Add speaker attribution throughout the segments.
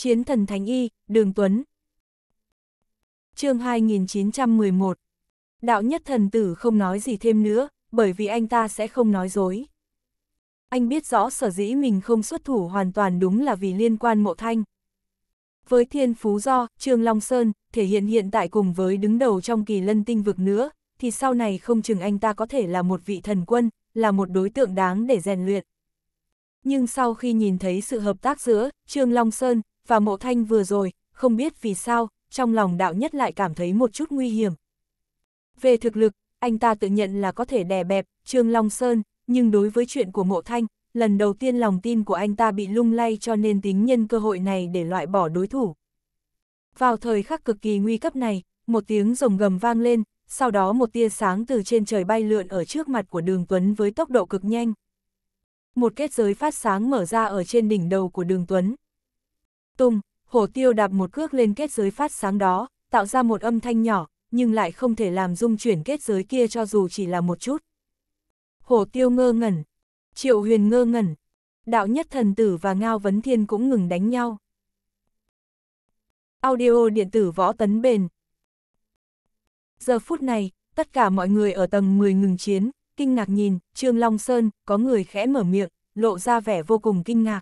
Speaker 1: Chiến thần Thánh Y, Đường Tuấn. chương 2911 Đạo nhất thần tử không nói gì thêm nữa, bởi vì anh ta sẽ không nói dối. Anh biết rõ sở dĩ mình không xuất thủ hoàn toàn đúng là vì liên quan mộ thanh. Với thiên phú do, Trương Long Sơn, thể hiện hiện tại cùng với đứng đầu trong kỳ lân tinh vực nữa, thì sau này không chừng anh ta có thể là một vị thần quân, là một đối tượng đáng để rèn luyện. Nhưng sau khi nhìn thấy sự hợp tác giữa Trương Long Sơn, và mộ thanh vừa rồi, không biết vì sao, trong lòng đạo nhất lại cảm thấy một chút nguy hiểm. Về thực lực, anh ta tự nhận là có thể đè bẹp, Trương Long Sơn, nhưng đối với chuyện của mộ thanh, lần đầu tiên lòng tin của anh ta bị lung lay cho nên tính nhân cơ hội này để loại bỏ đối thủ. Vào thời khắc cực kỳ nguy cấp này, một tiếng rồng gầm vang lên, sau đó một tia sáng từ trên trời bay lượn ở trước mặt của đường Tuấn với tốc độ cực nhanh. Một kết giới phát sáng mở ra ở trên đỉnh đầu của đường Tuấn, Tung, hổ tiêu đạp một cước lên kết giới phát sáng đó, tạo ra một âm thanh nhỏ, nhưng lại không thể làm dung chuyển kết giới kia cho dù chỉ là một chút. Hổ tiêu ngơ ngẩn, triệu huyền ngơ ngẩn, đạo nhất thần tử và ngao vấn thiên cũng ngừng đánh nhau. Audio điện tử võ tấn bền Giờ phút này, tất cả mọi người ở tầng 10 ngừng chiến, kinh ngạc nhìn, Trương Long Sơn, có người khẽ mở miệng, lộ ra vẻ vô cùng kinh ngạc.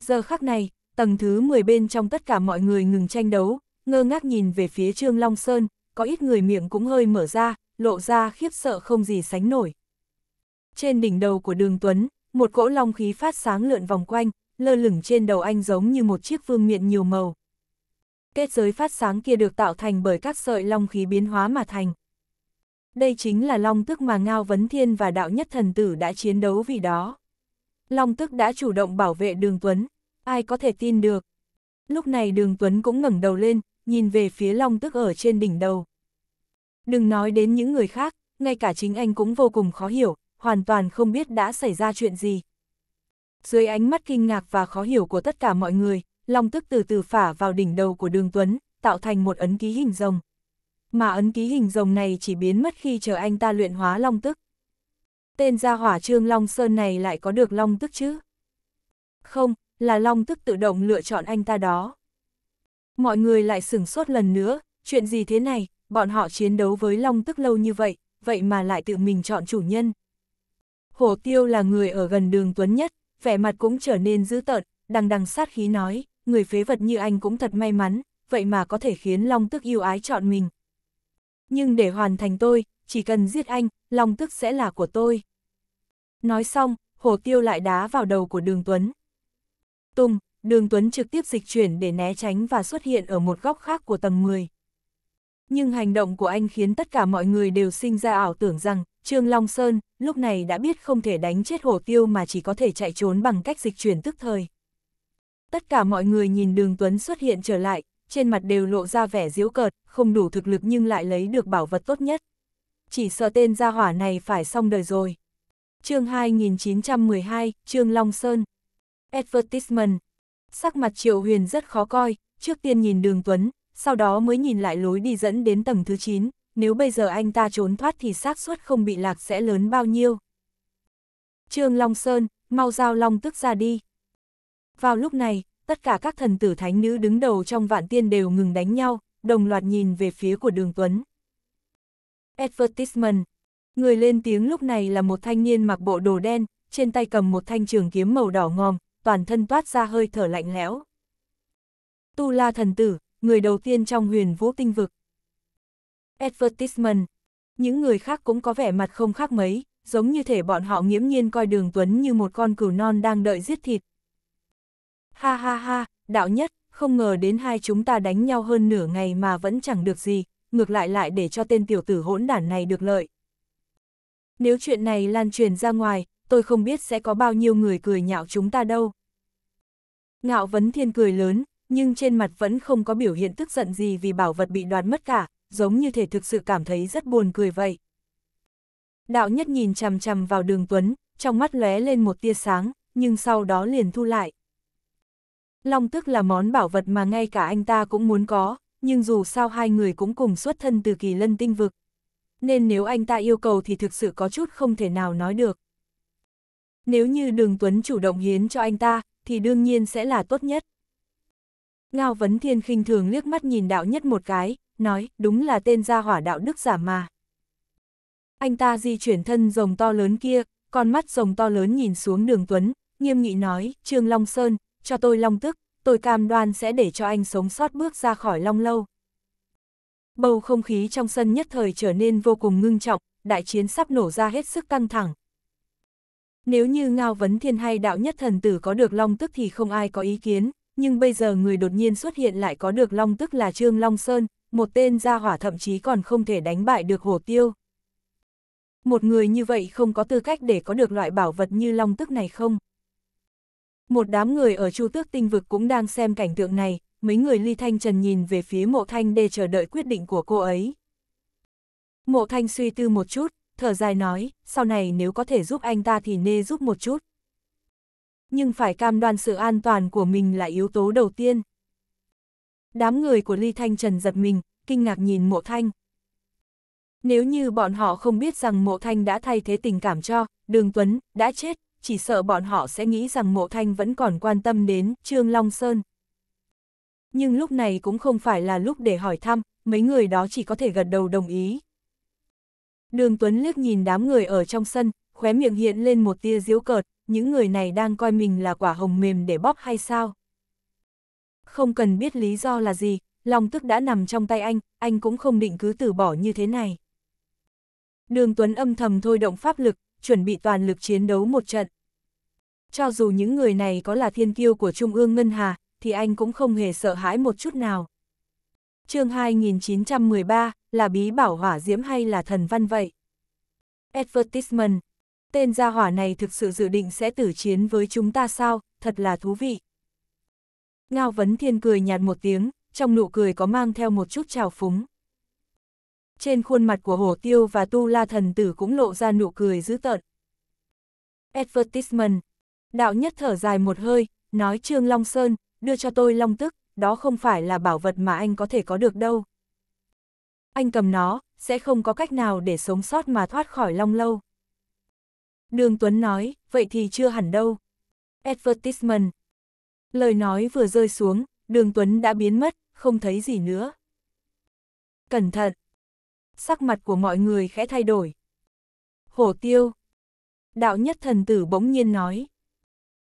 Speaker 1: Giờ khắc này, tầng thứ 10 bên trong tất cả mọi người ngừng tranh đấu, ngơ ngác nhìn về phía Trương Long Sơn, có ít người miệng cũng hơi mở ra, lộ ra khiếp sợ không gì sánh nổi. Trên đỉnh đầu của đường Tuấn, một cỗ long khí phát sáng lượn vòng quanh, lơ lửng trên đầu anh giống như một chiếc vương miện nhiều màu. Kết giới phát sáng kia được tạo thành bởi các sợi long khí biến hóa mà thành. Đây chính là long tức mà Ngao Vấn Thiên và Đạo Nhất Thần Tử đã chiến đấu vì đó. Long tức đã chủ động bảo vệ đường Tuấn, ai có thể tin được. Lúc này đường Tuấn cũng ngẩng đầu lên, nhìn về phía long tức ở trên đỉnh đầu. Đừng nói đến những người khác, ngay cả chính anh cũng vô cùng khó hiểu, hoàn toàn không biết đã xảy ra chuyện gì. Dưới ánh mắt kinh ngạc và khó hiểu của tất cả mọi người, long tức từ từ phả vào đỉnh đầu của đường Tuấn, tạo thành một ấn ký hình rồng. Mà ấn ký hình rồng này chỉ biến mất khi chờ anh ta luyện hóa long tức. Tên gia hỏa trương Long Sơn này lại có được long tức chứ? Không, là Long tức tự động lựa chọn anh ta đó. Mọi người lại sửng sốt lần nữa, chuyện gì thế này, bọn họ chiến đấu với Long tức lâu như vậy, vậy mà lại tự mình chọn chủ nhân. Hồ tiêu là người ở gần đường Tuấn nhất, vẻ mặt cũng trở nên dữ tợn, đằng đằng sát khí nói, người phế vật như anh cũng thật may mắn, vậy mà có thể khiến Long tức yêu ái chọn mình. Nhưng để hoàn thành tôi, chỉ cần giết anh, Long tức sẽ là của tôi. Nói xong, Hồ Tiêu lại đá vào đầu của Đường Tuấn, tung, đường Tuấn trực tiếp dịch chuyển để né tránh và xuất hiện ở một góc khác của tầng 10. Nhưng hành động của anh khiến tất cả mọi người đều sinh ra ảo tưởng rằng, Trương Long Sơn, lúc này đã biết không thể đánh chết hổ tiêu mà chỉ có thể chạy trốn bằng cách dịch chuyển tức thời. Tất cả mọi người nhìn đường Tuấn xuất hiện trở lại, trên mặt đều lộ ra vẻ diễu cợt, không đủ thực lực nhưng lại lấy được bảo vật tốt nhất. Chỉ sợ tên gia hỏa này phải xong đời rồi. chương 2912, Trương Long Sơn advertisement. Sắc mặt Triệu Huyền rất khó coi, trước tiên nhìn đường Tuấn, sau đó mới nhìn lại lối đi dẫn đến tầng thứ 9, nếu bây giờ anh ta trốn thoát thì xác suất không bị lạc sẽ lớn bao nhiêu. Trương Long Sơn, mau giao Long tức ra đi. Vào lúc này, tất cả các thần tử thánh nữ đứng đầu trong vạn tiên đều ngừng đánh nhau, đồng loạt nhìn về phía của đường Tuấn. Advertisement. Người lên tiếng lúc này là một thanh niên mặc bộ đồ đen, trên tay cầm một thanh trường kiếm màu đỏ ngòm, toàn thân toát ra hơi thở lạnh lẽo. Tu La thần tử, người đầu tiên trong huyền vũ tinh vực. Advertisement. Những người khác cũng có vẻ mặt không khác mấy, giống như thể bọn họ nghiễm nhiên coi đường Tuấn như một con cừu non đang đợi giết thịt. Ha ha ha, đạo nhất, không ngờ đến hai chúng ta đánh nhau hơn nửa ngày mà vẫn chẳng được gì, ngược lại lại để cho tên tiểu tử hỗn đản này được lợi. Nếu chuyện này lan truyền ra ngoài, tôi không biết sẽ có bao nhiêu người cười nhạo chúng ta đâu. Ngạo Vấn Thiên cười lớn, nhưng trên mặt vẫn không có biểu hiện tức giận gì vì bảo vật bị đoạt mất cả, giống như thể thực sự cảm thấy rất buồn cười vậy. Đạo nhất nhìn chằm chằm vào đường Tuấn, trong mắt lóe lên một tia sáng, nhưng sau đó liền thu lại. Long tức là món bảo vật mà ngay cả anh ta cũng muốn có, nhưng dù sao hai người cũng cùng xuất thân từ kỳ lân tinh vực. Nên nếu anh ta yêu cầu thì thực sự có chút không thể nào nói được. Nếu như đường Tuấn chủ động hiến cho anh ta, thì đương nhiên sẽ là tốt nhất. Ngao Vấn Thiên khinh thường liếc mắt nhìn đạo nhất một cái, nói, đúng là tên gia hỏa đạo đức giả mà. Anh ta di chuyển thân rồng to lớn kia, con mắt rồng to lớn nhìn xuống đường Tuấn, nghiêm nghị nói, Trương Long Sơn, cho tôi Long Tức, tôi cam đoan sẽ để cho anh sống sót bước ra khỏi Long Lâu. Bầu không khí trong sân nhất thời trở nên vô cùng ngưng trọng, đại chiến sắp nổ ra hết sức căng thẳng, nếu như Ngao Vấn Thiên hay đạo nhất thần tử có được long tức thì không ai có ý kiến, nhưng bây giờ người đột nhiên xuất hiện lại có được long tức là Trương Long Sơn, một tên gia hỏa thậm chí còn không thể đánh bại được hồ tiêu. Một người như vậy không có tư cách để có được loại bảo vật như long tức này không? Một đám người ở chu tước tinh vực cũng đang xem cảnh tượng này, mấy người ly thanh trần nhìn về phía mộ thanh để chờ đợi quyết định của cô ấy. Mộ thanh suy tư một chút, thở dài nói, sau này nếu có thể giúp anh ta thì nê giúp một chút. Nhưng phải cam đoan sự an toàn của mình là yếu tố đầu tiên. Đám người của Ly Thanh Trần giật mình, kinh ngạc nhìn mộ thanh. Nếu như bọn họ không biết rằng mộ thanh đã thay thế tình cảm cho, đường Tuấn, đã chết, chỉ sợ bọn họ sẽ nghĩ rằng mộ thanh vẫn còn quan tâm đến Trương Long Sơn. Nhưng lúc này cũng không phải là lúc để hỏi thăm, mấy người đó chỉ có thể gật đầu đồng ý. Đường Tuấn liếc nhìn đám người ở trong sân, khóe miệng hiện lên một tia diễu cợt, những người này đang coi mình là quả hồng mềm để bóp hay sao? Không cần biết lý do là gì, lòng tức đã nằm trong tay anh, anh cũng không định cứ từ bỏ như thế này. Đường Tuấn âm thầm thôi động pháp lực, chuẩn bị toàn lực chiến đấu một trận. Cho dù những người này có là thiên kiêu của Trung ương Ngân Hà, thì anh cũng không hề sợ hãi một chút nào. chương 2913, là bí bảo hỏa diễm hay là thần văn vậy? Advertisement. Tên gia hỏa này thực sự dự định sẽ tử chiến với chúng ta sao, thật là thú vị. Ngao Vấn Thiên cười nhạt một tiếng, trong nụ cười có mang theo một chút trào phúng. Trên khuôn mặt của hổ tiêu và tu la thần tử cũng lộ ra nụ cười dữ tợn. Advertisement. Đạo nhất thở dài một hơi, nói Trương Long Sơn, đưa cho tôi Long Tức, đó không phải là bảo vật mà anh có thể có được đâu anh cầm nó, sẽ không có cách nào để sống sót mà thoát khỏi long lâu. Đường Tuấn nói, vậy thì chưa hẳn đâu. Advertisement. Lời nói vừa rơi xuống, đường Tuấn đã biến mất, không thấy gì nữa. Cẩn thận. Sắc mặt của mọi người khẽ thay đổi. Hổ tiêu. Đạo nhất thần tử bỗng nhiên nói.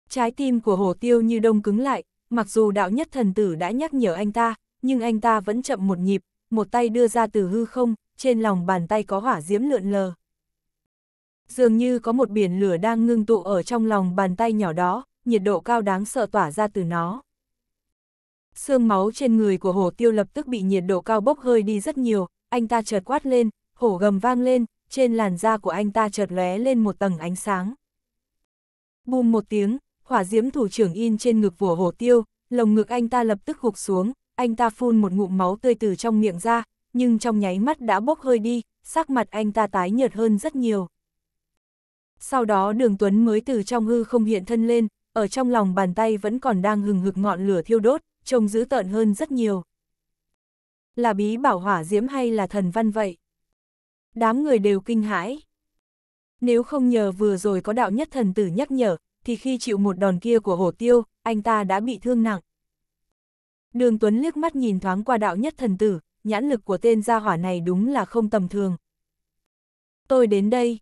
Speaker 1: Trái tim của hổ tiêu như đông cứng lại, mặc dù đạo nhất thần tử đã nhắc nhở anh ta, nhưng anh ta vẫn chậm một nhịp, một tay đưa ra từ hư không, trên lòng bàn tay có hỏa diễm lượn lờ. Dường như có một biển lửa đang ngưng tụ ở trong lòng bàn tay nhỏ đó, nhiệt độ cao đáng sợ tỏa ra từ nó. Sương máu trên người của hổ tiêu lập tức bị nhiệt độ cao bốc hơi đi rất nhiều, anh ta chợt quát lên, hổ gầm vang lên, trên làn da của anh ta chợt lóe lên một tầng ánh sáng. Bùm một tiếng, hỏa diễm thủ trưởng in trên ngực của hổ tiêu, lồng ngực anh ta lập tức gục xuống, anh ta phun một ngụm máu tươi từ trong miệng ra, nhưng trong nháy mắt đã bốc hơi đi, sắc mặt anh ta tái nhợt hơn rất nhiều. Sau đó đường Tuấn mới từ trong hư không hiện thân lên, ở trong lòng bàn tay vẫn còn đang hừng hực ngọn lửa thiêu đốt, trông dữ tợn hơn rất nhiều. Là bí bảo hỏa diễm hay là thần văn vậy? Đám người đều kinh hãi. Nếu không nhờ vừa rồi có đạo nhất thần tử nhắc nhở, thì khi chịu một đòn kia của hổ tiêu, anh ta đã bị thương nặng. Đường Tuấn liếc mắt nhìn thoáng qua đạo nhất thần tử, nhãn lực của tên gia hỏa này đúng là không tầm thường. Tôi đến đây.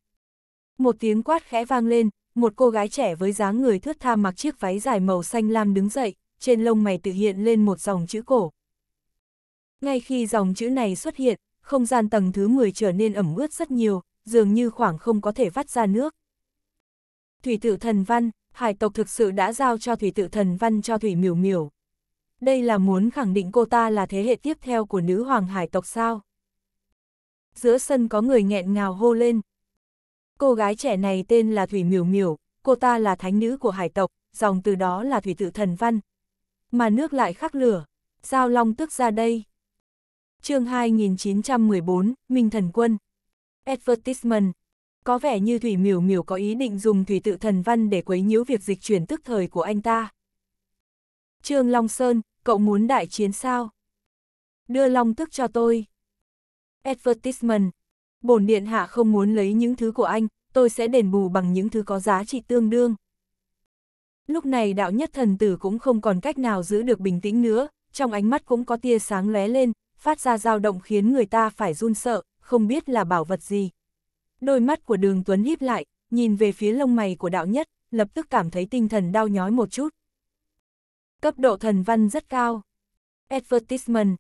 Speaker 1: Một tiếng quát khẽ vang lên, một cô gái trẻ với dáng người thướt tha mặc chiếc váy dài màu xanh lam đứng dậy, trên lông mày tự hiện lên một dòng chữ cổ. Ngay khi dòng chữ này xuất hiện, không gian tầng thứ 10 trở nên ẩm ướt rất nhiều, dường như khoảng không có thể vắt ra nước. Thủy tự thần văn, hải tộc thực sự đã giao cho thủy tự thần văn cho thủy miểu miểu, đây là muốn khẳng định cô ta là thế hệ tiếp theo của nữ hoàng hải tộc sao? Giữa sân có người nghẹn ngào hô lên. Cô gái trẻ này tên là Thủy Miểu Miểu, cô ta là thánh nữ của hải tộc, dòng từ đó là Thủy Tự Thần Văn. Mà nước lại khắc lửa, sao long tức ra đây. chương 2914, Minh Thần Quân. Advertisement. Có vẻ như Thủy Miểu Miểu có ý định dùng Thủy Tự Thần Văn để quấy nhiễu việc dịch chuyển tức thời của anh ta. Trương Long Sơn, cậu muốn đại chiến sao? Đưa Long tức cho tôi. Advertisement. Bổn điện hạ không muốn lấy những thứ của anh, tôi sẽ đền bù bằng những thứ có giá trị tương đương. Lúc này đạo nhất thần tử cũng không còn cách nào giữ được bình tĩnh nữa, trong ánh mắt cũng có tia sáng lóe lên, phát ra dao động khiến người ta phải run sợ, không biết là bảo vật gì. Đôi mắt của đường Tuấn híp lại, nhìn về phía lông mày của đạo nhất, lập tức cảm thấy tinh thần đau nhói một chút, Cấp độ thần văn rất cao. Advertisement.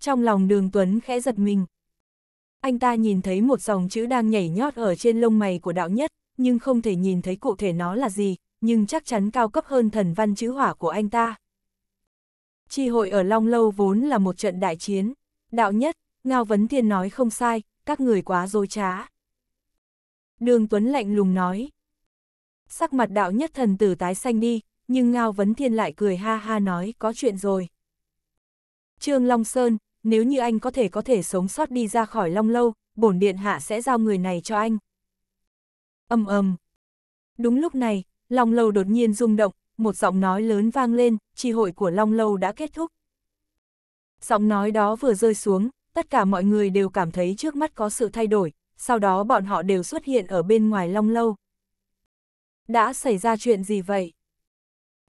Speaker 1: Trong lòng đường Tuấn khẽ giật mình. Anh ta nhìn thấy một dòng chữ đang nhảy nhót ở trên lông mày của đạo nhất, nhưng không thể nhìn thấy cụ thể nó là gì, nhưng chắc chắn cao cấp hơn thần văn chữ hỏa của anh ta. Chi hội ở Long Lâu vốn là một trận đại chiến. Đạo nhất, Ngao Vấn Thiên nói không sai, các người quá dối trá. Đường Tuấn lạnh lùng nói. Sắc mặt đạo nhất thần tử tái xanh đi, nhưng Ngao Vấn Thiên lại cười ha ha nói có chuyện rồi. Trương Long Sơn, nếu như anh có thể có thể sống sót đi ra khỏi Long Lâu, bổn điện hạ sẽ giao người này cho anh. Âm ầm. Đúng lúc này, Long Lâu đột nhiên rung động, một giọng nói lớn vang lên, tri hội của Long Lâu đã kết thúc. Giọng nói đó vừa rơi xuống, tất cả mọi người đều cảm thấy trước mắt có sự thay đổi, sau đó bọn họ đều xuất hiện ở bên ngoài Long Lâu. Đã xảy ra chuyện gì vậy?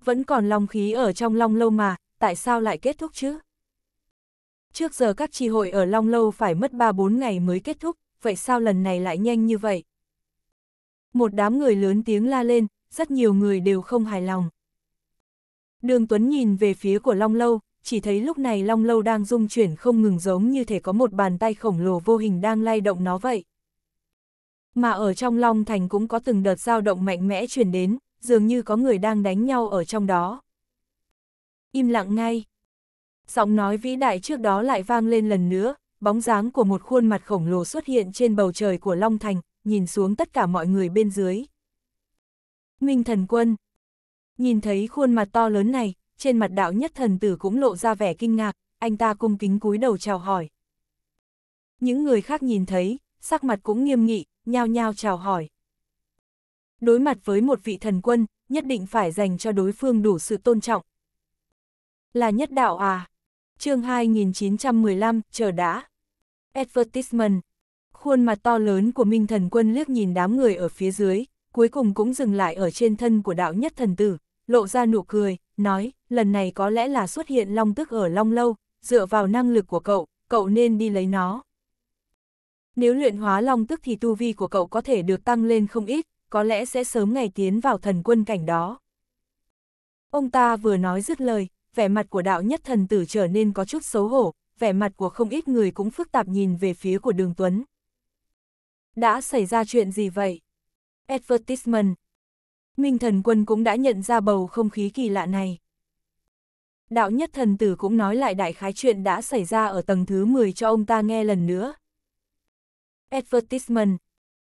Speaker 1: vẫn còn long khí ở trong long lâu mà, tại sao lại kết thúc chứ? Trước giờ các tri hội ở long lâu phải mất 3-4 ngày mới kết thúc, vậy sao lần này lại nhanh như vậy? Một đám người lớn tiếng la lên, rất nhiều người đều không hài lòng. Đường Tuấn nhìn về phía của Long Lâu, chỉ thấy lúc này Long Lâu đang rung chuyển không ngừng giống như thể có một bàn tay khổng lồ vô hình đang lay động nó vậy. Mà ở trong Long Thành cũng có từng đợt dao động mạnh mẽ truyền đến, dường như có người đang đánh nhau ở trong đó. Im lặng ngay. Giọng nói vĩ đại trước đó lại vang lên lần nữa, bóng dáng của một khuôn mặt khổng lồ xuất hiện trên bầu trời của Long Thành, nhìn xuống tất cả mọi người bên dưới. Minh thần quân. Nhìn thấy khuôn mặt to lớn này, trên mặt đạo nhất thần tử cũng lộ ra vẻ kinh ngạc, anh ta cung kính cúi đầu chào hỏi. Những người khác nhìn thấy, sắc mặt cũng nghiêm nghị, nhao nhao chào hỏi. Đối mặt với một vị thần quân, nhất định phải dành cho đối phương đủ sự tôn trọng. Là nhất đạo à? chương 2915, chờ đã. Advertisement. Khuôn mặt to lớn của Minh Thần Quân liếc nhìn đám người ở phía dưới, cuối cùng cũng dừng lại ở trên thân của đạo nhất thần tử, lộ ra nụ cười, nói, lần này có lẽ là xuất hiện long tức ở long lâu, dựa vào năng lực của cậu, cậu nên đi lấy nó. Nếu luyện hóa long tức thì tu vi của cậu có thể được tăng lên không ít, có lẽ sẽ sớm ngày tiến vào thần quân cảnh đó. Ông ta vừa nói dứt lời, vẻ mặt của đạo nhất thần tử trở nên có chút xấu hổ, vẻ mặt của không ít người cũng phức tạp nhìn về phía của đường Tuấn. Đã xảy ra chuyện gì vậy? Advertisement. Minh thần quân cũng đã nhận ra bầu không khí kỳ lạ này. Đạo nhất thần tử cũng nói lại đại khái chuyện đã xảy ra ở tầng thứ 10 cho ông ta nghe lần nữa. Advertisement.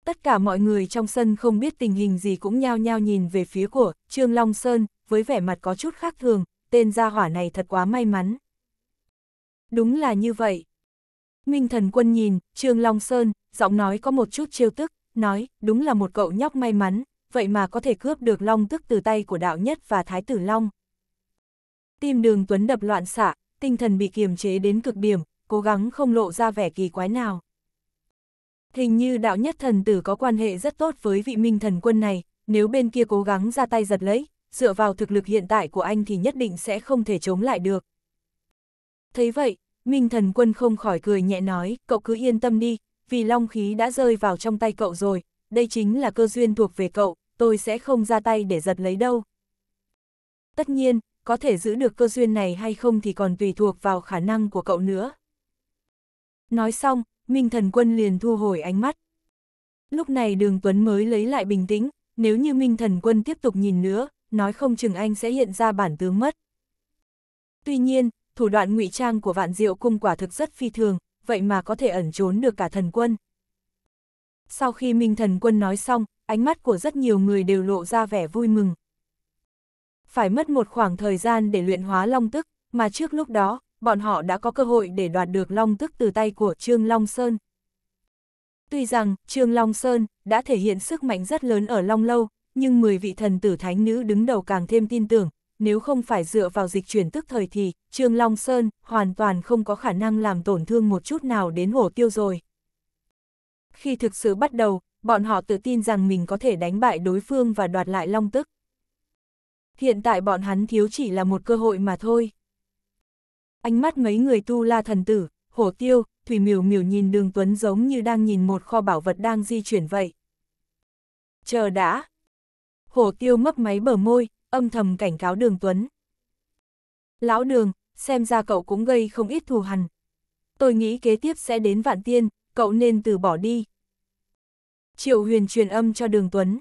Speaker 1: Tất cả mọi người trong sân không biết tình hình gì cũng nhao nhao nhìn về phía của Trương Long Sơn, với vẻ mặt có chút khác thường, tên gia hỏa này thật quá may mắn. Đúng là như vậy. Minh thần quân nhìn, Trương Long Sơn, giọng nói có một chút trêu tức, nói, đúng là một cậu nhóc may mắn, vậy mà có thể cướp được Long tức từ tay của đạo nhất và Thái tử Long. Tim đường Tuấn đập loạn xạ, tinh thần bị kiềm chế đến cực điểm, cố gắng không lộ ra vẻ kỳ quái nào. Hình như đạo nhất thần tử có quan hệ rất tốt với vị minh thần quân này, nếu bên kia cố gắng ra tay giật lấy, dựa vào thực lực hiện tại của anh thì nhất định sẽ không thể chống lại được. Thấy vậy, minh thần quân không khỏi cười nhẹ nói, cậu cứ yên tâm đi, vì long khí đã rơi vào trong tay cậu rồi, đây chính là cơ duyên thuộc về cậu, tôi sẽ không ra tay để giật lấy đâu. Tất nhiên, có thể giữ được cơ duyên này hay không thì còn tùy thuộc vào khả năng của cậu nữa. Nói xong, Minh Thần Quân liền thu hồi ánh mắt. Lúc này Đường Tuấn mới lấy lại bình tĩnh, nếu như Minh Thần Quân tiếp tục nhìn nữa, nói không chừng anh sẽ hiện ra bản tướng mất. Tuy nhiên, thủ đoạn ngụy trang của Vạn Diệu cung quả thực rất phi thường, vậy mà có thể ẩn trốn được cả thần quân. Sau khi Minh Thần Quân nói xong, ánh mắt của rất nhiều người đều lộ ra vẻ vui mừng. Phải mất một khoảng thời gian để luyện hóa long tức, mà trước lúc đó, bọn họ đã có cơ hội để đoạt được Long tức từ tay của Trương Long Sơn. Tuy rằng Trương Long Sơn đã thể hiện sức mạnh rất lớn ở Long Lâu, nhưng 10 vị thần tử thánh nữ đứng đầu càng thêm tin tưởng, nếu không phải dựa vào dịch chuyển tức thời thì Trương Long Sơn hoàn toàn không có khả năng làm tổn thương một chút nào đến hổ tiêu rồi. Khi thực sự bắt đầu, bọn họ tự tin rằng mình có thể đánh bại đối phương và đoạt lại Long tức. Hiện tại bọn hắn thiếu chỉ là một cơ hội mà thôi. Ánh mắt mấy người tu la thần tử, hổ tiêu, thủy miểu miểu nhìn đường tuấn giống như đang nhìn một kho bảo vật đang di chuyển vậy. Chờ đã. Hổ tiêu mấp máy bờ môi, âm thầm cảnh cáo đường tuấn. Lão đường, xem ra cậu cũng gây không ít thù hằn. Tôi nghĩ kế tiếp sẽ đến vạn tiên, cậu nên từ bỏ đi. Triệu huyền truyền âm cho đường tuấn.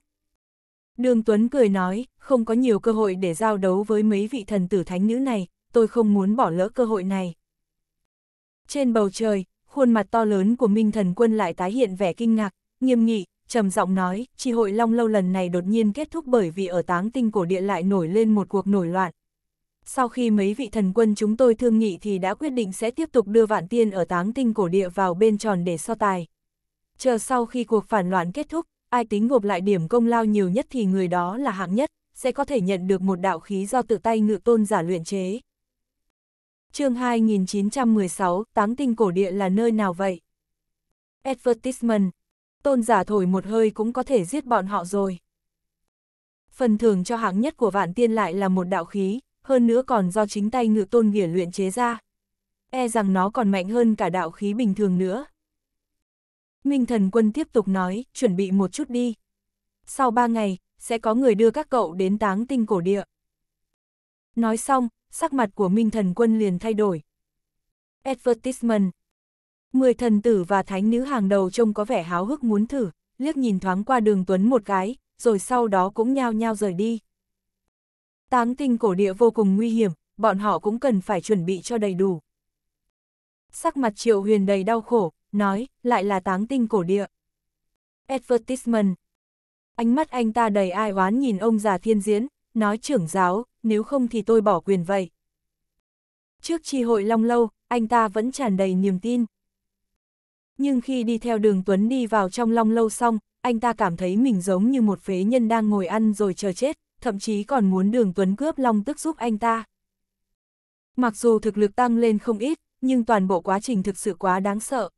Speaker 1: Đường Tuấn cười nói, không có nhiều cơ hội để giao đấu với mấy vị thần tử thánh nữ này, tôi không muốn bỏ lỡ cơ hội này. Trên bầu trời, khuôn mặt to lớn của Minh Thần Quân lại tái hiện vẻ kinh ngạc, nghiêm nghị, trầm giọng nói, chi hội long lâu lần này đột nhiên kết thúc bởi vì ở táng tinh cổ địa lại nổi lên một cuộc nổi loạn. Sau khi mấy vị thần quân chúng tôi thương nghị thì đã quyết định sẽ tiếp tục đưa vạn tiên ở táng tinh cổ địa vào bên tròn để so tài. Chờ sau khi cuộc phản loạn kết thúc, ai tính gộp lại điểm công lao nhiều nhất thì người đó là hạng nhất, sẽ có thể nhận được một đạo khí do tự tay ngự tôn giả luyện chế chương 2916, táng tinh cổ địa là nơi nào vậy? Advertisement. Tôn giả thổi một hơi cũng có thể giết bọn họ rồi. Phần thưởng cho hạng nhất của vạn tiên lại là một đạo khí, hơn nữa còn do chính tay ngự tôn nghĩa luyện chế ra. E rằng nó còn mạnh hơn cả đạo khí bình thường nữa. Minh thần quân tiếp tục nói, chuẩn bị một chút đi. Sau ba ngày, sẽ có người đưa các cậu đến táng tinh cổ địa. Nói xong, sắc mặt của Minh Thần Quân liền thay đổi. Advertisement Mười thần tử và thánh nữ hàng đầu trông có vẻ háo hức muốn thử, liếc nhìn thoáng qua đường Tuấn một cái, rồi sau đó cũng nhao nhao rời đi. Táng tinh cổ địa vô cùng nguy hiểm, bọn họ cũng cần phải chuẩn bị cho đầy đủ. Sắc mặt triệu huyền đầy đau khổ, nói, lại là táng tinh cổ địa. Advertisement Ánh mắt anh ta đầy ai oán nhìn ông già thiên diễn, nói trưởng giáo, nếu không thì tôi bỏ quyền vậy. Trước tri hội long lâu, anh ta vẫn tràn đầy niềm tin. Nhưng khi đi theo đường Tuấn đi vào trong long lâu xong, anh ta cảm thấy mình giống như một phế nhân đang ngồi ăn rồi chờ chết, thậm chí còn muốn đường Tuấn cướp long tức giúp anh ta. Mặc dù thực lực tăng lên không ít, nhưng toàn bộ quá trình thực sự quá đáng sợ.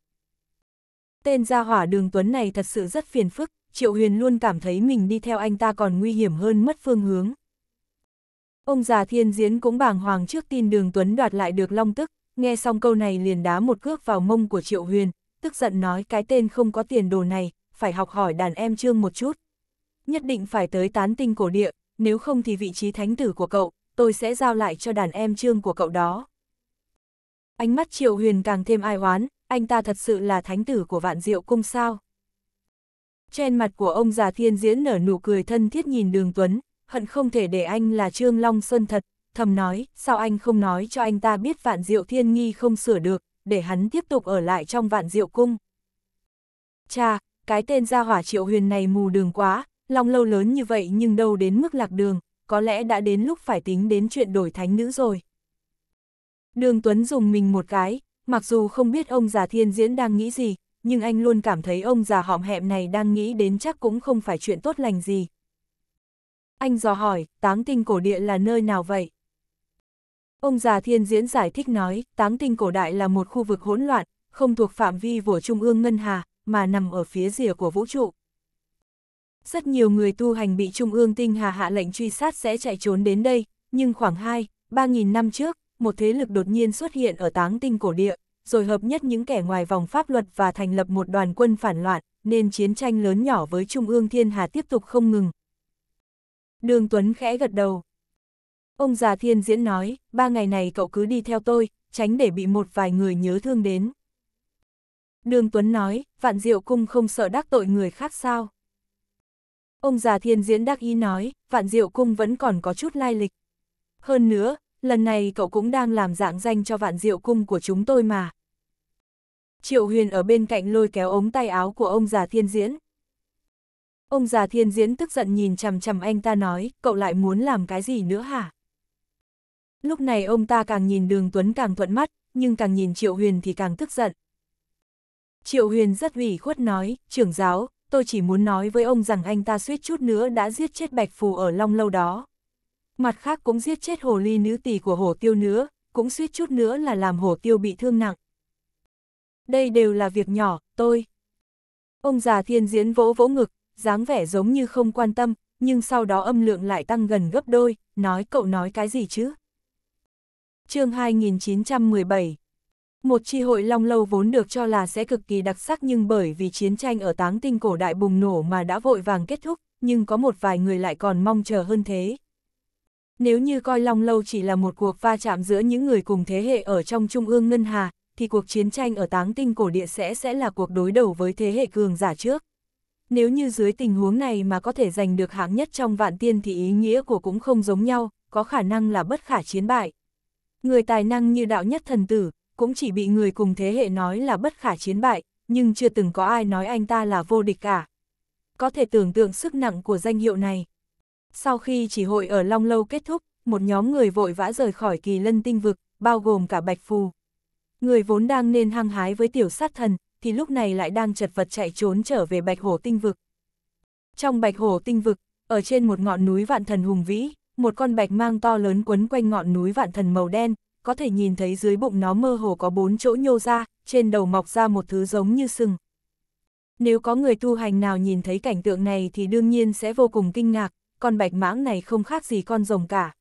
Speaker 1: Tên gia hỏa đường Tuấn này thật sự rất phiền phức, Triệu Huyền luôn cảm thấy mình đi theo anh ta còn nguy hiểm hơn mất phương hướng. Ông già thiên diễn cũng bàng hoàng trước tin đường Tuấn đoạt lại được long tức, nghe xong câu này liền đá một cước vào mông của Triệu Huyền, tức giận nói cái tên không có tiền đồ này, phải học hỏi đàn em trương một chút. Nhất định phải tới tán tinh cổ địa, nếu không thì vị trí thánh tử của cậu, tôi sẽ giao lại cho đàn em trương của cậu đó. Ánh mắt Triệu Huyền càng thêm ai oán, anh ta thật sự là thánh tử của vạn diệu cung sao. Trên mặt của ông già thiên diễn nở nụ cười thân thiết nhìn đường Tuấn, hận không thể để anh là Trương Long Sơn thật, thầm nói, sao anh không nói cho anh ta biết vạn diệu thiên nghi không sửa được, để hắn tiếp tục ở lại trong vạn diệu cung. Cha, cái tên gia hỏa triệu huyền này mù đường quá, long lâu lớn như vậy nhưng đâu đến mức lạc đường, có lẽ đã đến lúc phải tính đến chuyện đổi thánh nữ rồi. Đường Tuấn dùng mình một cái, mặc dù không biết ông già thiên diễn đang nghĩ gì, nhưng anh luôn cảm thấy ông già họm hẹm này đang nghĩ đến chắc cũng không phải chuyện tốt lành gì anh dò hỏi, táng tinh cổ địa là nơi nào vậy? Ông già thiên diễn giải thích nói, táng tinh cổ đại là một khu vực hỗn loạn, không thuộc phạm vi của Trung ương Ngân Hà, mà nằm ở phía rìa của vũ trụ. Rất nhiều người tu hành bị Trung ương Tinh Hà hạ lệnh truy sát sẽ chạy trốn đến đây, nhưng khoảng 2, 3.000 năm trước, một thế lực đột nhiên xuất hiện ở táng tinh cổ địa, rồi hợp nhất những kẻ ngoài vòng pháp luật và thành lập một đoàn quân phản loạn, nên chiến tranh lớn nhỏ với Trung ương Thiên Hà tiếp tục không ngừng, Đường Tuấn khẽ gật đầu. Ông già thiên diễn nói, ba ngày này cậu cứ đi theo tôi, tránh để bị một vài người nhớ thương đến. Đường Tuấn nói, vạn diệu cung không sợ đắc tội người khác sao. Ông già thiên diễn đắc ý nói, vạn diệu cung vẫn còn có chút lai lịch. Hơn nữa, lần này cậu cũng đang làm dạng danh cho vạn diệu cung của chúng tôi mà. Triệu Huyền ở bên cạnh lôi kéo ống tay áo của ông già thiên diễn, Ông già thiên diễn tức giận nhìn chằm chằm anh ta nói, cậu lại muốn làm cái gì nữa hả? Lúc này ông ta càng nhìn đường Tuấn càng thuận mắt, nhưng càng nhìn Triệu Huyền thì càng tức giận. Triệu Huyền rất ủy khuất nói, trưởng giáo, tôi chỉ muốn nói với ông rằng anh ta suýt chút nữa đã giết chết Bạch Phù ở Long Lâu đó. Mặt khác cũng giết chết hồ ly nữ tỷ của hồ tiêu nữa, cũng suýt chút nữa là làm hồ tiêu bị thương nặng. Đây đều là việc nhỏ, tôi. Ông già thiên diễn vỗ vỗ ngực, dáng vẻ giống như không quan tâm, nhưng sau đó âm lượng lại tăng gần gấp đôi, nói cậu nói cái gì chứ? chương 2917 Một chi hội long lâu vốn được cho là sẽ cực kỳ đặc sắc nhưng bởi vì chiến tranh ở táng tinh cổ đại bùng nổ mà đã vội vàng kết thúc, nhưng có một vài người lại còn mong chờ hơn thế. Nếu như coi long lâu chỉ là một cuộc va chạm giữa những người cùng thế hệ ở trong Trung ương Ngân Hà, thì cuộc chiến tranh ở táng tinh cổ địa sẽ sẽ là cuộc đối đầu với thế hệ cường giả trước. Nếu như dưới tình huống này mà có thể giành được hạng nhất trong vạn tiên thì ý nghĩa của cũng không giống nhau, có khả năng là bất khả chiến bại. Người tài năng như đạo nhất thần tử, cũng chỉ bị người cùng thế hệ nói là bất khả chiến bại, nhưng chưa từng có ai nói anh ta là vô địch cả. Có thể tưởng tượng sức nặng của danh hiệu này. Sau khi chỉ hội ở Long Lâu kết thúc, một nhóm người vội vã rời khỏi kỳ lân tinh vực, bao gồm cả Bạch Phù. Người vốn đang nên hăng hái với tiểu sát thần, thì lúc này lại đang chật vật chạy trốn trở về Bạch Hổ Tinh Vực. Trong Bạch Hổ Tinh Vực, ở trên một ngọn núi vạn thần hùng vĩ, một con bạch mang to lớn quấn quanh ngọn núi vạn thần màu đen, có thể nhìn thấy dưới bụng nó mơ hồ có bốn chỗ nhô ra, trên đầu mọc ra một thứ giống như sừng. Nếu có người tu hành nào nhìn thấy cảnh tượng này thì đương nhiên sẽ vô cùng kinh ngạc, con bạch mãng này không khác gì con rồng cả.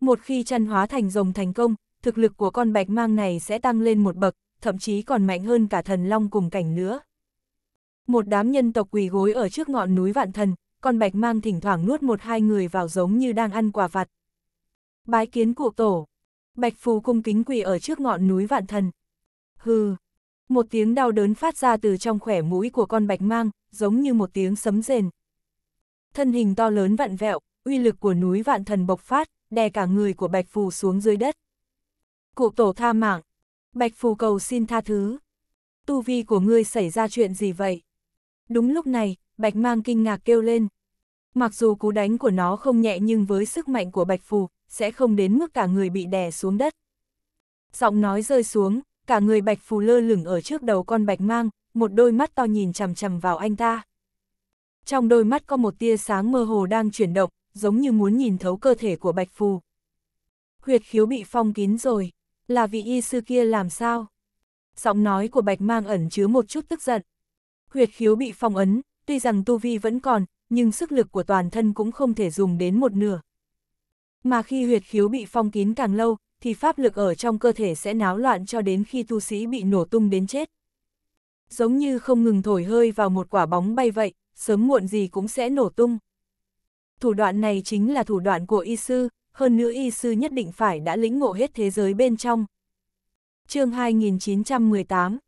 Speaker 1: Một khi chăn hóa thành rồng thành công, thực lực của con bạch mang này sẽ tăng lên một bậc, thậm chí còn mạnh hơn cả thần long cùng cảnh nữa. Một đám nhân tộc quỳ gối ở trước ngọn núi vạn thần, con bạch mang thỉnh thoảng nuốt một hai người vào giống như đang ăn quả vặt. Bái kiến cụ tổ, bạch phù cung kính quỳ ở trước ngọn núi vạn thần. Hừ, một tiếng đau đớn phát ra từ trong khỏe mũi của con bạch mang, giống như một tiếng sấm rền. Thân hình to lớn vặn vẹo, uy lực của núi vạn thần bộc phát, đè cả người của bạch phù xuống dưới đất. Cụ tổ tha mạng, Bạch Phù cầu xin tha thứ. Tu vi của ngươi xảy ra chuyện gì vậy? Đúng lúc này, Bạch Mang kinh ngạc kêu lên. Mặc dù cú đánh của nó không nhẹ nhưng với sức mạnh của Bạch Phù, sẽ không đến mức cả người bị đè xuống đất. Giọng nói rơi xuống, cả người Bạch Phù lơ lửng ở trước đầu con Bạch Mang, một đôi mắt to nhìn chằm chằm vào anh ta. Trong đôi mắt có một tia sáng mơ hồ đang chuyển động, giống như muốn nhìn thấu cơ thể của Bạch Phù. Huyệt khiếu bị phong kín rồi là vị y sư kia làm sao? Giọng nói của Bạch Mang ẩn chứa một chút tức giận. Huyệt khiếu bị phong ấn, tuy rằng tu vi vẫn còn, nhưng sức lực của toàn thân cũng không thể dùng đến một nửa. Mà khi huyệt khiếu bị phong kín càng lâu, thì pháp lực ở trong cơ thể sẽ náo loạn cho đến khi tu sĩ bị nổ tung đến chết. Giống như không ngừng thổi hơi vào một quả bóng bay vậy, sớm muộn gì cũng sẽ nổ tung. Thủ đoạn này chính là thủ đoạn của y sư, hơn nữa y sư nhất định phải đã lĩnh ngộ hết thế giới bên trong. chương 2918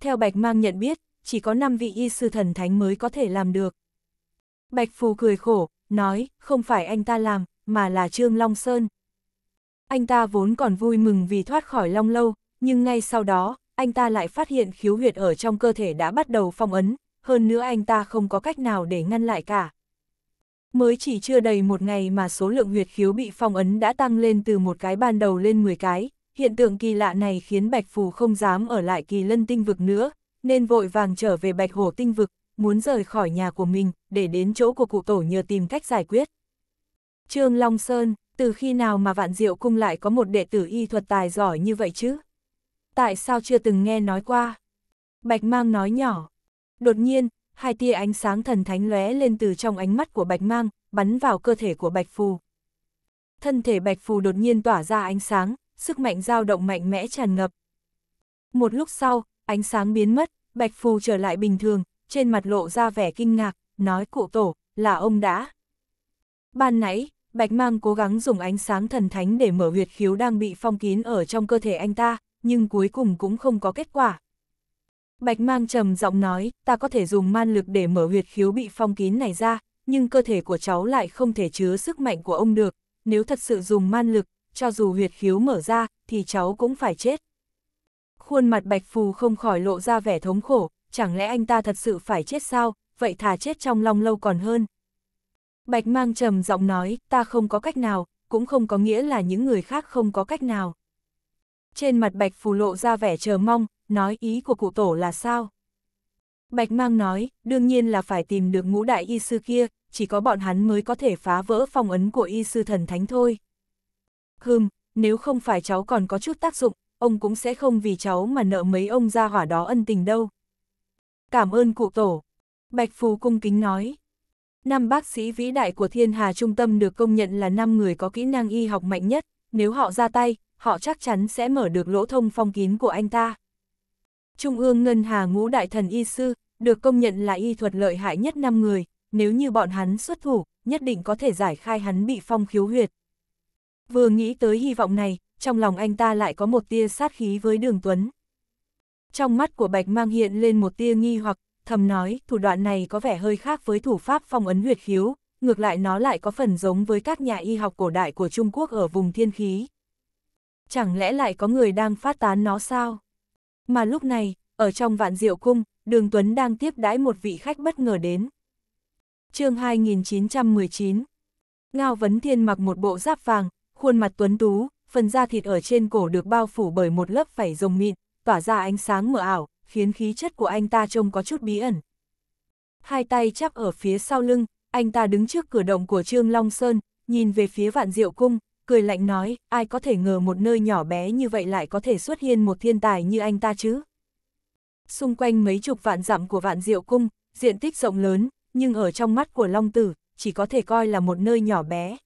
Speaker 1: Theo Bạch Mang nhận biết, chỉ có 5 vị y sư thần thánh mới có thể làm được. Bạch Phù cười khổ, nói, không phải anh ta làm, mà là Trương Long Sơn. Anh ta vốn còn vui mừng vì thoát khỏi Long Lâu, nhưng ngay sau đó, anh ta lại phát hiện khiếu huyệt ở trong cơ thể đã bắt đầu phong ấn, hơn nữa anh ta không có cách nào để ngăn lại cả. Mới chỉ chưa đầy một ngày mà số lượng huyệt khiếu bị phong ấn đã tăng lên từ một cái ban đầu lên 10 cái, hiện tượng kỳ lạ này khiến Bạch Phù không dám ở lại kỳ lân tinh vực nữa, nên vội vàng trở về Bạch Hổ tinh vực, muốn rời khỏi nhà của mình, để đến chỗ của cụ tổ nhờ tìm cách giải quyết. Trương Long Sơn, từ khi nào mà Vạn Diệu Cung lại có một đệ tử y thuật tài giỏi như vậy chứ? Tại sao chưa từng nghe nói qua? Bạch Mang nói nhỏ. Đột nhiên, hai tia ánh sáng thần thánh lóe lên từ trong ánh mắt của Bạch Mang, bắn vào cơ thể của Bạch Phù. Thân thể Bạch Phù đột nhiên tỏa ra ánh sáng, sức mạnh dao động mạnh mẽ tràn ngập. Một lúc sau, ánh sáng biến mất, Bạch Phù trở lại bình thường, trên mặt lộ ra vẻ kinh ngạc, nói cụ tổ, là ông đã. Ban nãy, Bạch Mang cố gắng dùng ánh sáng thần thánh để mở huyệt khiếu đang bị phong kín ở trong cơ thể anh ta, nhưng cuối cùng cũng không có kết quả. Bạch mang trầm giọng nói, ta có thể dùng man lực để mở huyệt khiếu bị phong kín này ra, nhưng cơ thể của cháu lại không thể chứa sức mạnh của ông được, nếu thật sự dùng man lực, cho dù huyệt khiếu mở ra, thì cháu cũng phải chết. Khuôn mặt Bạch Phù không khỏi lộ ra vẻ thống khổ, chẳng lẽ anh ta thật sự phải chết sao, vậy thà chết trong lòng lâu còn hơn. Bạch mang trầm giọng nói, ta không có cách nào, cũng không có nghĩa là những người khác không có cách nào. Trên mặt Bạch Phù lộ ra vẻ chờ mong, nói ý của cụ tổ là sao? Bạch Mang nói, đương nhiên là phải tìm được ngũ đại y sư kia, chỉ có bọn hắn mới có thể phá vỡ phong ấn của y sư thần thánh thôi. Hừm, nếu không phải cháu còn có chút tác dụng, ông cũng sẽ không vì cháu mà nợ mấy ông gia hỏa đó ân tình đâu. Cảm ơn cụ tổ. Bạch Phù cung kính nói. Năm bác sĩ vĩ đại của Thiên Hà Trung tâm được công nhận là năm người có kỹ năng y học mạnh nhất, nếu họ ra tay, họ chắc chắn sẽ mở được lỗ thông phong kín của anh ta. Trung ương Ngân Hà Ngũ Đại Thần Y Sư, được công nhận là y thuật lợi hại nhất năm người, nếu như bọn hắn xuất thủ, nhất định có thể giải khai hắn bị phong khiếu huyệt. Vừa nghĩ tới hy vọng này, trong lòng anh ta lại có một tia sát khí với đường Tuấn. Trong mắt của Bạch mang hiện lên một tia nghi hoặc, thầm nói, thủ đoạn này có vẻ hơi khác với thủ pháp phong ấn huyệt khiếu, ngược lại nó lại có phần giống với các nhà y học cổ đại của Trung Quốc ở vùng thiên khí. Chẳng lẽ lại có người đang phát tán nó sao? Mà lúc này, ở trong vạn diệu cung, Đường Tuấn đang tiếp đãi một vị khách bất ngờ đến. chương 2919 Ngao Vấn Thiên mặc một bộ giáp vàng, khuôn mặt tuấn tú, phần da thịt ở trên cổ được bao phủ bởi một lớp phẩy rồng mịn, tỏa ra ánh sáng mờ ảo, khiến khí chất của anh ta trông có chút bí ẩn. Hai tay chắp ở phía sau lưng, anh ta đứng trước cửa động của Trương Long Sơn, nhìn về phía vạn diệu cung, cười lạnh nói, ai có thể ngờ một nơi nhỏ bé như vậy lại có thể xuất hiện một thiên tài như anh ta chứ. Xung quanh mấy chục vạn dặm của vạn diệu cung, diện tích rộng lớn, nhưng ở trong mắt của Long Tử, chỉ có thể coi là một nơi nhỏ bé.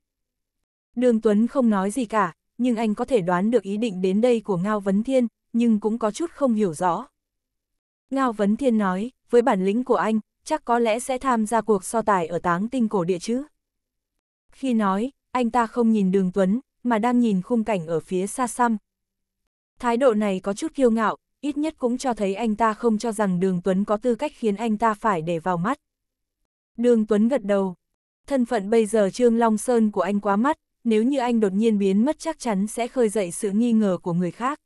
Speaker 1: Đường Tuấn không nói gì cả, nhưng anh có thể đoán được ý định đến đây của Ngao Vấn Thiên, nhưng cũng có chút không hiểu rõ. Ngao Vấn Thiên nói, với bản lĩnh của anh, chắc có lẽ sẽ tham gia cuộc so tài ở táng tinh cổ địa chứ. Khi nói, anh ta không nhìn đường Tuấn, mà đang nhìn khung cảnh ở phía xa xăm. Thái độ này có chút kiêu ngạo, ít nhất cũng cho thấy anh ta không cho rằng đường Tuấn có tư cách khiến anh ta phải để vào mắt. Đường Tuấn gật đầu. Thân phận bây giờ Trương Long Sơn của anh quá mắt, nếu như anh đột nhiên biến mất chắc chắn sẽ khơi dậy sự nghi ngờ của người khác.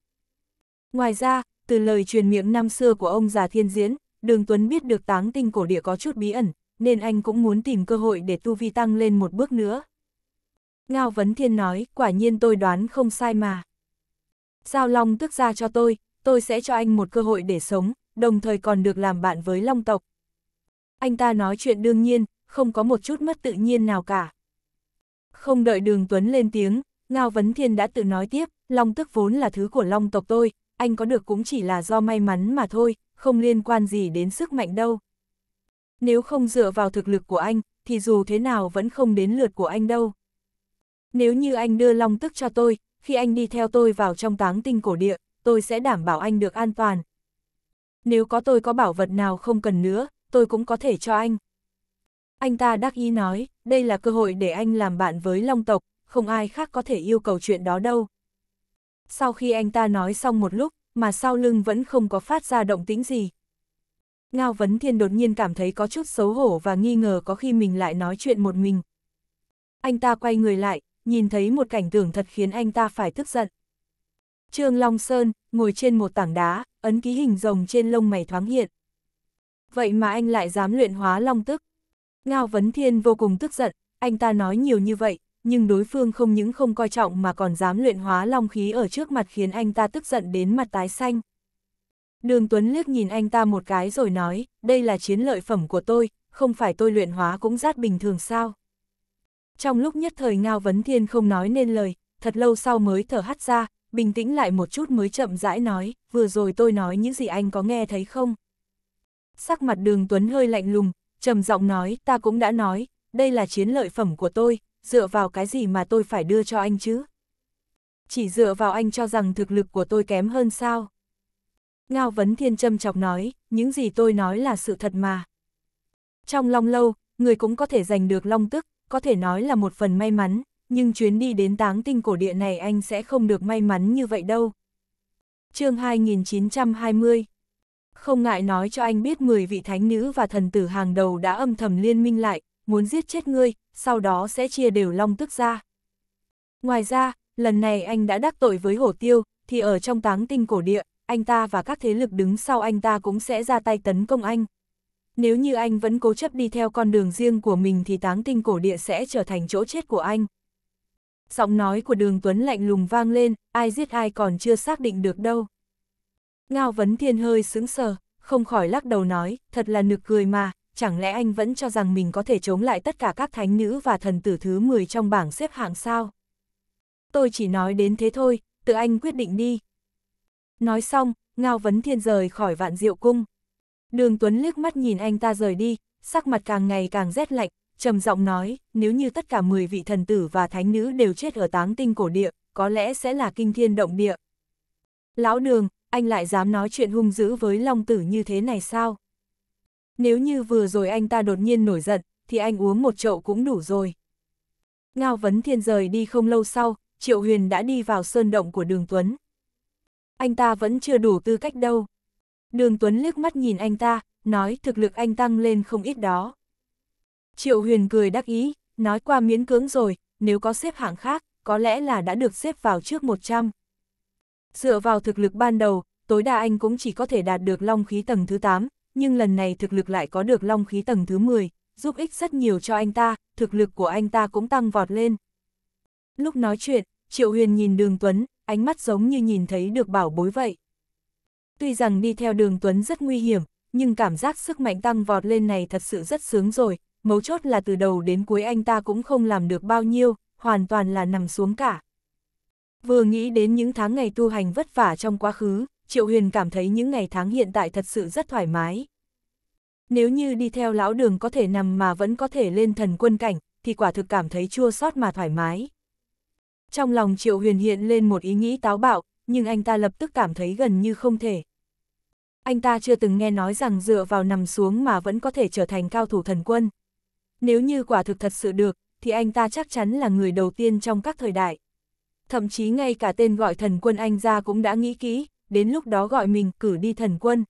Speaker 1: Ngoài ra, từ lời truyền miệng năm xưa của ông già thiên diễn, đường Tuấn biết được táng tinh cổ địa có chút bí ẩn, nên anh cũng muốn tìm cơ hội để tu vi tăng lên một bước nữa. Ngao Vấn Thiên nói, quả nhiên tôi đoán không sai mà. Giao Long tức ra cho tôi, tôi sẽ cho anh một cơ hội để sống, đồng thời còn được làm bạn với Long tộc. Anh ta nói chuyện đương nhiên, không có một chút mất tự nhiên nào cả. Không đợi Đường Tuấn lên tiếng, Ngao Vấn Thiên đã tự nói tiếp, Long tức vốn là thứ của Long tộc tôi, anh có được cũng chỉ là do may mắn mà thôi, không liên quan gì đến sức mạnh đâu. Nếu không dựa vào thực lực của anh, thì dù thế nào vẫn không đến lượt của anh đâu. Nếu như anh đưa long tức cho tôi, khi anh đi theo tôi vào trong táng tinh cổ địa, tôi sẽ đảm bảo anh được an toàn. Nếu có tôi có bảo vật nào không cần nữa, tôi cũng có thể cho anh. Anh ta đắc ý nói, đây là cơ hội để anh làm bạn với long tộc, không ai khác có thể yêu cầu chuyện đó đâu. Sau khi anh ta nói xong một lúc, mà sau lưng vẫn không có phát ra động tĩnh gì. Ngao Vấn Thiên đột nhiên cảm thấy có chút xấu hổ và nghi ngờ có khi mình lại nói chuyện một mình. Anh ta quay người lại, nhìn thấy một cảnh tượng thật khiến anh ta phải tức giận. Trương Long Sơn, ngồi trên một tảng đá, ấn ký hình rồng trên lông mày thoáng hiện. Vậy mà anh lại dám luyện hóa long tức. Ngao Vấn Thiên vô cùng tức giận, anh ta nói nhiều như vậy, nhưng đối phương không những không coi trọng mà còn dám luyện hóa long khí ở trước mặt khiến anh ta tức giận đến mặt tái xanh. Đường Tuấn liếc nhìn anh ta một cái rồi nói, đây là chiến lợi phẩm của tôi, không phải tôi luyện hóa cũng rát bình thường sao. Trong lúc nhất thời Ngao Vấn Thiên không nói nên lời, thật lâu sau mới thở hắt ra, bình tĩnh lại một chút mới chậm rãi nói, vừa rồi tôi nói những gì anh có nghe thấy không? Sắc mặt đường Tuấn hơi lạnh lùng, trầm giọng nói, ta cũng đã nói, đây là chiến lợi phẩm của tôi, dựa vào cái gì mà tôi phải đưa cho anh chứ? Chỉ dựa vào anh cho rằng thực lực của tôi kém hơn sao? Ngao Vấn Thiên châm chọc nói, những gì tôi nói là sự thật mà. Trong long lâu, người cũng có thể giành được long tức, có thể nói là một phần may mắn, nhưng chuyến đi đến táng tinh cổ địa này anh sẽ không được may mắn như vậy đâu. chương 2920 Không ngại nói cho anh biết 10 vị thánh nữ và thần tử hàng đầu đã âm thầm liên minh lại, muốn giết chết ngươi, sau đó sẽ chia đều long tức ra. Ngoài ra, lần này anh đã đắc tội với hổ tiêu, thì ở trong táng tinh cổ địa, anh ta và các thế lực đứng sau anh ta cũng sẽ ra tay tấn công anh. Nếu như anh vẫn cố chấp đi theo con đường riêng của mình thì táng tinh cổ địa sẽ trở thành chỗ chết của anh. Giọng nói của đường Tuấn lạnh lùng vang lên, ai giết ai còn chưa xác định được đâu. Ngao Vấn Thiên hơi sững sờ, không khỏi lắc đầu nói, thật là nực cười mà, chẳng lẽ anh vẫn cho rằng mình có thể chống lại tất cả các thánh nữ và thần tử thứ 10 trong bảng xếp hạng sao? Tôi chỉ nói đến thế thôi, tự anh quyết định đi. Nói xong, Ngao Vấn Thiên rời khỏi vạn diệu cung. Đường Tuấn liếc mắt nhìn anh ta rời đi, sắc mặt càng ngày càng rét lạnh, trầm giọng nói, nếu như tất cả 10 vị thần tử và thánh nữ đều chết ở táng tinh cổ địa, có lẽ sẽ là kinh thiên động địa. Lão đường, anh lại dám nói chuyện hung dữ với Long Tử như thế này sao? Nếu như vừa rồi anh ta đột nhiên nổi giận, thì anh uống một chậu cũng đủ rồi. Ngao Vấn Thiên rời đi không lâu sau, Triệu Huyền đã đi vào sơn động của đường Tuấn. Anh ta vẫn chưa đủ tư cách đâu. Đường Tuấn liếc mắt nhìn anh ta, nói thực lực anh tăng lên không ít đó. Triệu Huyền cười đắc ý, nói qua miễn cưỡng rồi, nếu có xếp hạng khác, có lẽ là đã được xếp vào trước 100. Dựa vào thực lực ban đầu, tối đa anh cũng chỉ có thể đạt được long khí tầng thứ 8, nhưng lần này thực lực lại có được long khí tầng thứ 10, giúp ích rất nhiều cho anh ta, thực lực của anh ta cũng tăng vọt lên. Lúc nói chuyện, Triệu Huyền nhìn Đường Tuấn, ánh mắt giống như nhìn thấy được bảo bối vậy tuy rằng đi theo đường Tuấn rất nguy hiểm, nhưng cảm giác sức mạnh tăng vọt lên này thật sự rất sướng rồi, mấu chốt là từ đầu đến cuối anh ta cũng không làm được bao nhiêu, hoàn toàn là nằm xuống cả. Vừa nghĩ đến những tháng ngày tu hành vất vả trong quá khứ, Triệu Huyền cảm thấy những ngày tháng hiện tại thật sự rất thoải mái. Nếu như đi theo lão đường có thể nằm mà vẫn có thể lên thần quân cảnh, thì quả thực cảm thấy chua sót mà thoải mái. Trong lòng Triệu Huyền hiện lên một ý nghĩ táo bạo, nhưng anh ta lập tức cảm thấy gần như không thể anh ta chưa từng nghe nói rằng dựa vào nằm xuống mà vẫn có thể trở thành cao thủ thần quân. Nếu như quả thực thật sự được, thì anh ta chắc chắn là người đầu tiên trong các thời đại. Thậm chí ngay cả tên gọi thần quân anh ra cũng đã nghĩ kỹ, đến lúc đó gọi mình cử đi thần quân.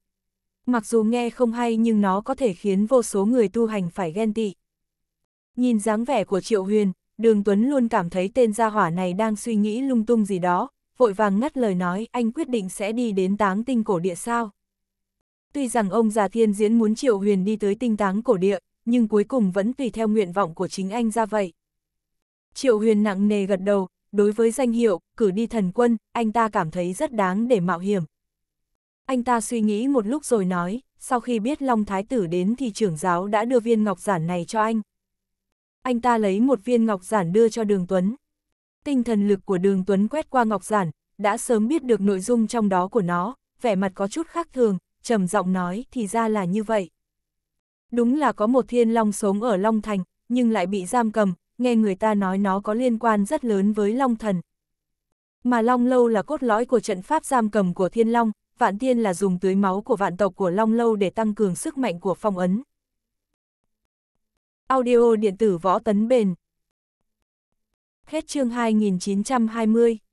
Speaker 1: Mặc dù nghe không hay nhưng nó có thể khiến vô số người tu hành phải ghen tị. Nhìn dáng vẻ của Triệu Huyền, Đường Tuấn luôn cảm thấy tên gia hỏa này đang suy nghĩ lung tung gì đó, vội vàng ngắt lời nói anh quyết định sẽ đi đến táng tinh cổ địa sao. Tuy rằng ông già thiên diễn muốn Triệu Huyền đi tới tinh táng cổ địa, nhưng cuối cùng vẫn tùy theo nguyện vọng của chính anh ra vậy. Triệu Huyền nặng nề gật đầu, đối với danh hiệu, cử đi thần quân, anh ta cảm thấy rất đáng để mạo hiểm. Anh ta suy nghĩ một lúc rồi nói, sau khi biết Long Thái Tử đến thì trưởng giáo đã đưa viên ngọc giản này cho anh. Anh ta lấy một viên ngọc giản đưa cho Đường Tuấn. Tinh thần lực của Đường Tuấn quét qua ngọc giản, đã sớm biết được nội dung trong đó của nó, vẻ mặt có chút khác thường, trầm giọng nói thì ra là như vậy. Đúng là có một thiên long sống ở Long Thành, nhưng lại bị giam cầm, nghe người ta nói nó có liên quan rất lớn với Long Thần. Mà Long Lâu là cốt lõi của trận pháp giam cầm của thiên long, vạn tiên là dùng tưới máu của vạn tộc của Long Lâu để tăng cường sức mạnh của phong ấn. Audio điện tử võ tấn bền Hết chương 2920